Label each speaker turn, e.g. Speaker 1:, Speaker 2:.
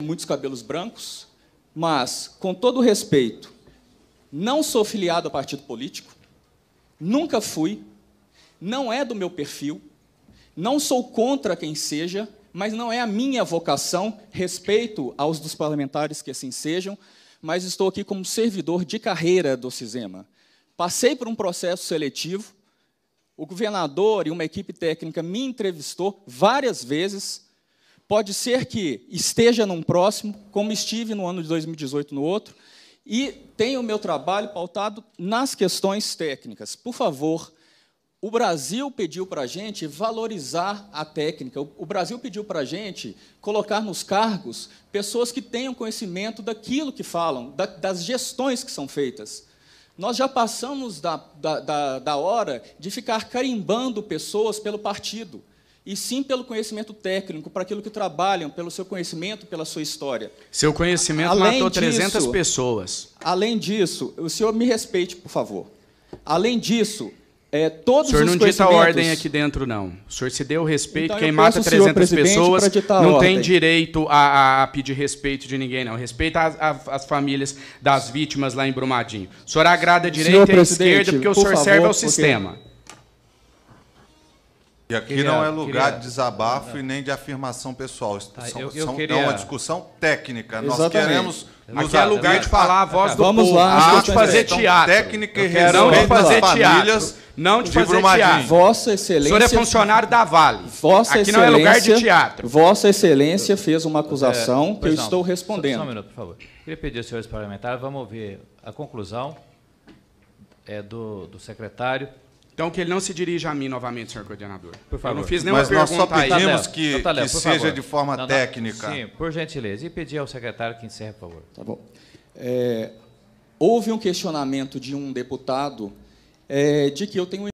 Speaker 1: muitos cabelos brancos, mas, com todo respeito, não sou filiado a partido político, nunca fui, não é do meu perfil, não sou contra quem seja, mas não é a minha vocação, respeito aos dos parlamentares que assim sejam, mas estou aqui como servidor de carreira do Cisema. Passei por um processo seletivo, o governador e uma equipe técnica me entrevistou várias vezes, Pode ser que esteja num próximo, como estive no ano de 2018 no outro, e tenho o meu trabalho pautado nas questões técnicas. Por favor, o Brasil pediu para a gente valorizar a técnica. O Brasil pediu para a gente colocar nos cargos pessoas que tenham conhecimento daquilo que falam, das gestões que são feitas. Nós já passamos da, da, da hora de ficar carimbando pessoas pelo partido e sim pelo conhecimento técnico, para aquilo que trabalham, pelo seu conhecimento, pela sua história. Seu conhecimento além matou disso, 300 pessoas. Além disso, o senhor me respeite, por favor. Além disso, é, todos os conhecimentos... O senhor não dita ordem aqui dentro, não. O senhor se deu respeito, então, quem mata 300 pessoas não ordem. tem direito a, a, pedir respeito de ninguém, não. Respeita as, as famílias das vítimas lá em Brumadinho. O senhor agrada a direita senhor e a esquerda, porque o senhor favor, serve ao sistema. E aqui queria, não é lugar queria... de desabafo não. e nem de afirmação pessoal. Ah, são, eu, eu são, queria... É uma discussão técnica. Exatamente. Nós queremos. Nos aqui é lugar de falar a voz do Vamos povo. Lá, ah, então então, não de fazer teatro. Técnica e não de fazer teatro. Não de, de fazer Brumadinho. teatro. Vossa Excelência. O senhor é funcionário da Vale. Vossa aqui Excelência, não é lugar de teatro. Vossa Excelência fez uma acusação é, que eu não, estou respondendo. Só, só um minuto, por favor. Queria pedir aos senhores parlamentares, vamos ouvir a conclusão é do, do secretário então, que ele não se dirija a mim novamente, senhor coordenador. Por favor. Eu não fiz nenhuma Mas pergunta Mas nós só pedimos aí. que, Tadeu, que seja favor. de forma não, não. técnica. Sim, por gentileza. E pedir ao secretário que encerre, por favor. Tá bom. É, houve um questionamento de um deputado é, de que eu tenho